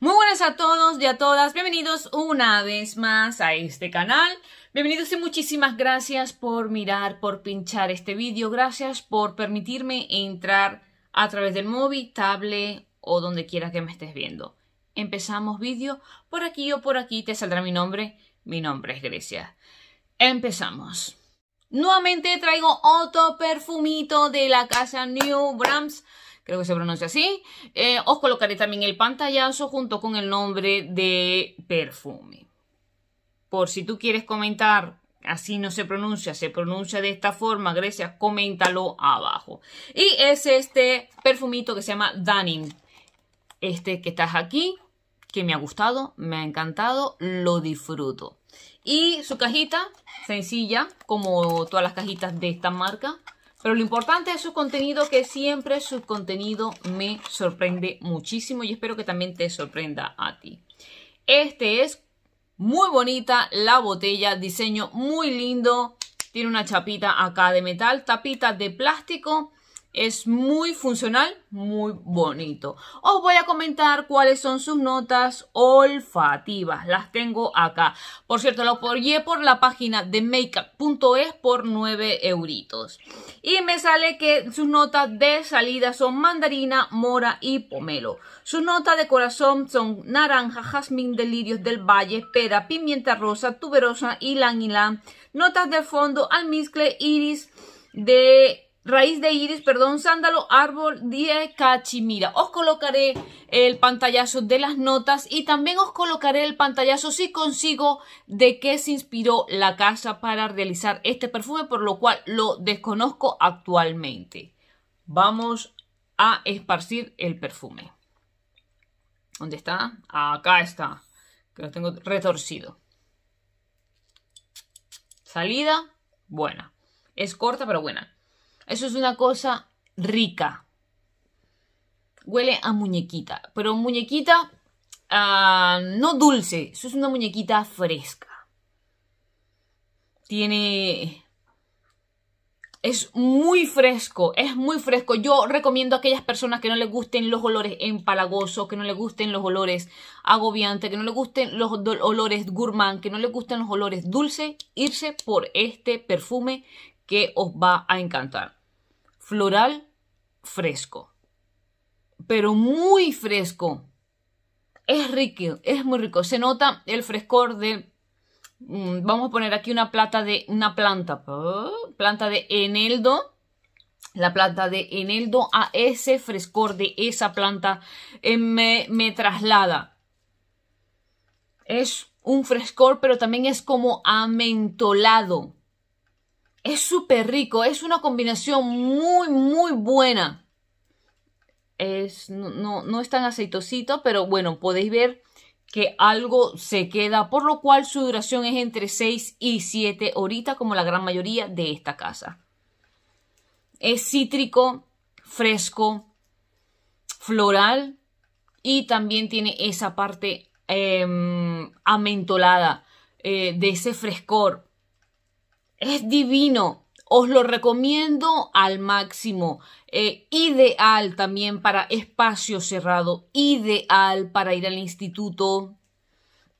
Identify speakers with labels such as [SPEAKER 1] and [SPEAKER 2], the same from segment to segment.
[SPEAKER 1] Muy buenas a todos y a todas, bienvenidos una vez más a este canal. Bienvenidos y muchísimas gracias por mirar, por pinchar este vídeo, gracias por permitirme entrar a través del móvil, tablet o donde quiera que me estés viendo. Empezamos vídeo, por aquí o por aquí te saldrá mi nombre, mi nombre es Grecia. Empezamos. Nuevamente traigo otro perfumito de la casa New Brahms creo que se pronuncia así. Eh, os colocaré también el pantallazo junto con el nombre de perfume. Por si tú quieres comentar, así no se pronuncia, se pronuncia de esta forma, Grecia, coméntalo abajo. Y es este perfumito que se llama Danim. Este que estás aquí, que me ha gustado, me ha encantado, lo disfruto. Y su cajita, sencilla, como todas las cajitas de esta marca. Pero lo importante es su contenido que siempre su contenido me sorprende muchísimo y espero que también te sorprenda a ti. Este es muy bonita la botella, diseño muy lindo. Tiene una chapita acá de metal, tapita de plástico es muy funcional, muy bonito. Os voy a comentar cuáles son sus notas olfativas. Las tengo acá. Por cierto, lo apoyé por la página de makeup.es por 9 euritos. Y me sale que sus notas de salida son mandarina, mora y pomelo. Sus notas de corazón son naranja, jazmín, delirios del valle, pera, pimienta rosa, tuberosa y lan Notas de fondo, almizcle, iris de raíz de iris, perdón, sándalo, árbol diez cachimira. Os colocaré el pantallazo de las notas y también os colocaré el pantallazo si consigo de qué se inspiró la casa para realizar este perfume, por lo cual lo desconozco actualmente. Vamos a esparcir el perfume. ¿Dónde está? Acá está, que lo tengo retorcido. Salida, buena. Es corta pero buena. Eso es una cosa rica. Huele a muñequita, pero muñequita ah, no dulce, eso es una muñequita fresca. Tiene... Es muy fresco, es muy fresco. Yo recomiendo a aquellas personas que no les gusten los olores empalagosos, que no les gusten los olores agobiantes, que no les gusten los olores gourmand, que no les gusten los olores dulces, irse por este perfume que os va a encantar floral fresco, pero muy fresco. Es rico, es muy rico. Se nota el frescor de... Mm, vamos a poner aquí una plata de una planta, planta de eneldo, la planta de eneldo a ese frescor de esa planta eh, me, me traslada. Es un frescor, pero también es como amentolado. Es súper rico, es una combinación muy, muy buena. Es, no, no, es tan aceitosito, pero bueno, podéis ver que algo se queda, por lo cual su duración es entre 6 y 7 horitas, como la gran mayoría de esta casa. Es cítrico, fresco, floral y también tiene esa parte em, amentolada eh, de ese frescor es divino. Os lo recomiendo al máximo. Eh, ideal también para espacio cerrado. Ideal para ir al instituto.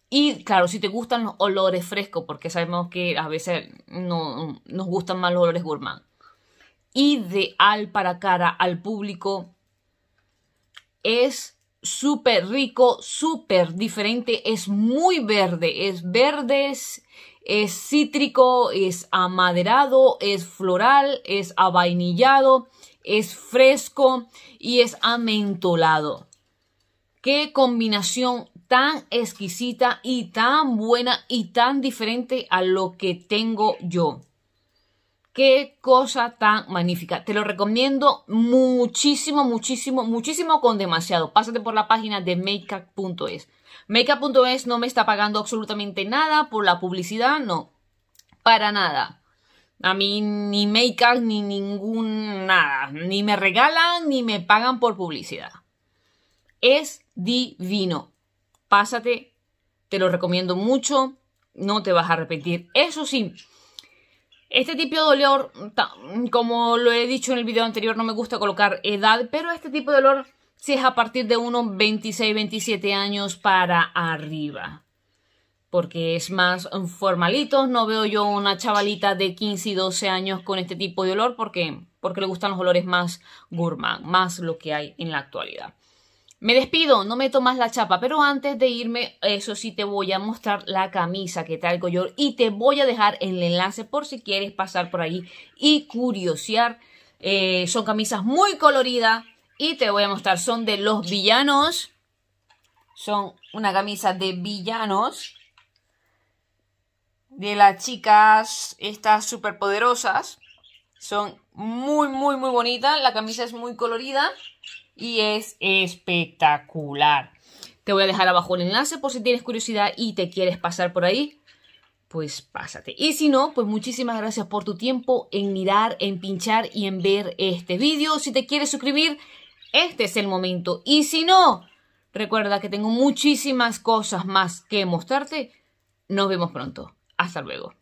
[SPEAKER 1] Y claro, si te gustan los olores frescos, porque sabemos que a veces no, nos gustan más los olores gourmand. Ideal para cara al público. Es súper rico, súper diferente, es muy verde, es verde, es, cítrico, es amaderado, es floral, es avainillado, es fresco y es amentolado. Qué combinación tan exquisita y tan buena y tan diferente a lo que tengo yo. Qué cosa tan magnífica. Te lo recomiendo muchísimo, muchísimo, muchísimo con demasiado. Pásate por la página de makeup.es. Makeup.es no me está pagando absolutamente nada por la publicidad, no. Para nada. A mí ni makeup ni ningún nada. Ni me regalan ni me pagan por publicidad. Es divino. Pásate, te lo recomiendo mucho. No te vas a arrepentir. Eso sí este tipo de olor, como lo he dicho en el video anterior, no me gusta colocar edad, pero este tipo de olor sí es a partir de unos 26, 27 años para arriba. Porque es más formalito, no veo yo una chavalita de 15 y 12 años con este tipo de olor porque, porque le gustan los olores más gourmand, más lo que hay en la actualidad. Me despido, no me tomas la chapa, pero antes de irme, eso sí te voy a mostrar la camisa que traigo yo y te voy a dejar el enlace por si quieres pasar por ahí y curiosear. Eh, son camisas muy coloridas y te voy a mostrar, son de los villanos. Son una camisa de villanos. De las chicas estas poderosas, Son muy, muy, muy bonitas. La camisa es muy colorida y es espectacular. Te voy a dejar abajo el enlace por si tienes curiosidad y te quieres pasar por ahí. Pues pásate. Y si no, pues muchísimas gracias por tu tiempo en mirar, en pinchar y en ver este vídeo. Si te quieres suscribir, este es el momento. Y si no, recuerda que tengo muchísimas cosas más que mostrarte. Nos vemos pronto. Hasta luego.